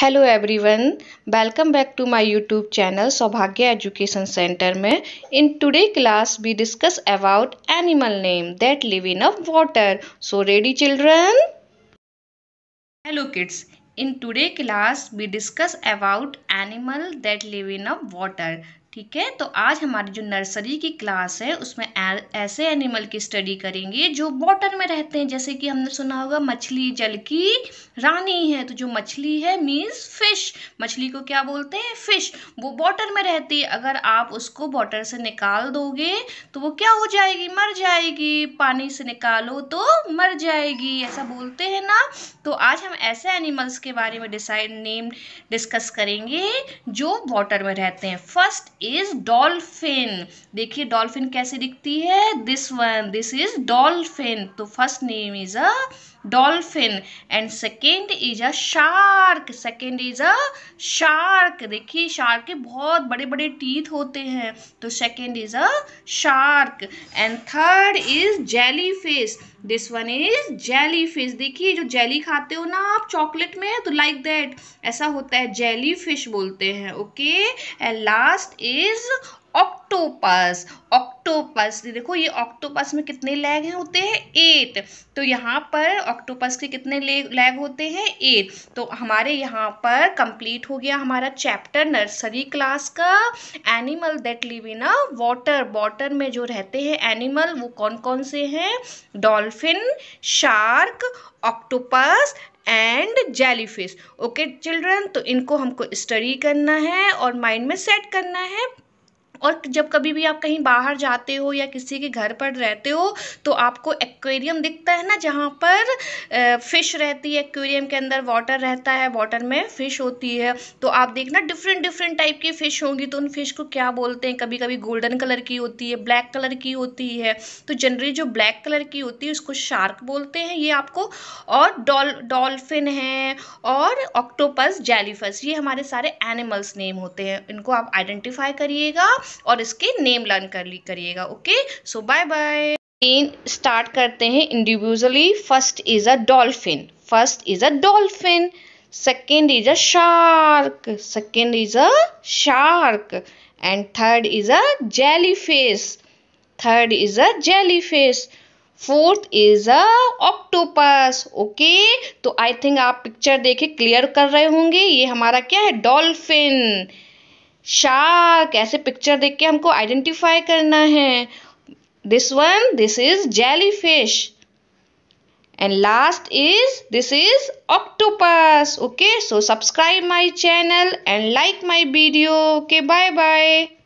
hello everyone welcome back to my YouTube channel Saubhagya education centre में in today class we discuss about animal name that live in a water so ready children hello kids in today class we discuss about animal that live in a water ठीक है तो आज हमारी जो nursery की class है उसमें ऐसे एनिमल की स्टडी करेंगे जो वाटर में रहते हैं जैसे कि हमने सुना होगा मछली जल की रानी है तो जो मछली है मीन्स फिश मछली को क्या बोलते हैं फिश वो वाटर में रहती है अगर आप उसको वाटर से निकाल दोगे तो वो क्या हो जाएगी मर जाएगी पानी से निकालो तो मर जाएगी ऐसा बोलते हैं ना तो आज हम ऐसे एनिमल्स के बारे में डिसाइड नेम डिस्कस करेंगे जो वाटर में रहते हैं फर्स्ट इज डॉल्फिन देखिए डॉल्फिन कैसे दिखती है this one this is dolphin तो first name is a dolphin and second is a shark second is a shark देखिए शार्क के बहुत बड़े बड़े टीथ होते हैं तो second is a shark and third is jelly fish this one is jelly fish देखिए जो जेली खाते हो ना आप चॉकलेट में तो लाइक like दैट ऐसा होता है जेली फिश बोलते हैं okay and last is octopus octopus देखो ये ऑक्टोपस में कितने लैग हैं होते हैं एट तो यहाँ पर ऑक्टोपस के कितने लैग होते हैं एट तो हमारे यहाँ पर कंप्लीट हो गया हमारा चैप्टर नर्सरी क्लास का animal that live in a water water में जो रहते हैं एनिमल वो कौन कौन से हैं dolphin shark octopus and jellyfish okay children तो इनको हमको स्टडी करना है और माइंड में सेट करना है और जब कभी भी आप कहीं बाहर जाते हो या किसी के घर पर रहते हो तो आपको एक्वेरियम दिखता है ना जहाँ पर फ़िश रहती है एक्वेरियम के अंदर वाटर रहता है वाटर में फ़िश होती है तो आप देखना डिफरेंट डिफरेंट टाइप की फ़िश होंगी तो उन फ़िश को क्या बोलते हैं कभी कभी गोल्डन कलर की होती है ब्लैक कलर की होती है तो जनरली जो ब्लैक कलर की होती है उसको शार्क बोलते हैं ये आपको और डॉल डॉल्फिन है और ऑक्टोपस जेलीफस ये हमारे सारे एनिमल्स नेम होते हैं इनको आप आइडेंटिफाई करिएगा और इसके नेम लर्न कर करिएगा okay so bye bye start करते हैं individually first is a dolphin first is a dolphin a shark second is a shark and third is a jelly fish third is a jelly fish fourth is a octopus okay तो I think आप picture देखे clear कर रहे होंगे ये हमारा क्या है डॉल्फिन शार्क ऐसे पिक्चर देख के हमको आइडेंटिफाई करना है this one this is jelly fish and last is this is octopus okay so subscribe my channel and like my video okay bye bye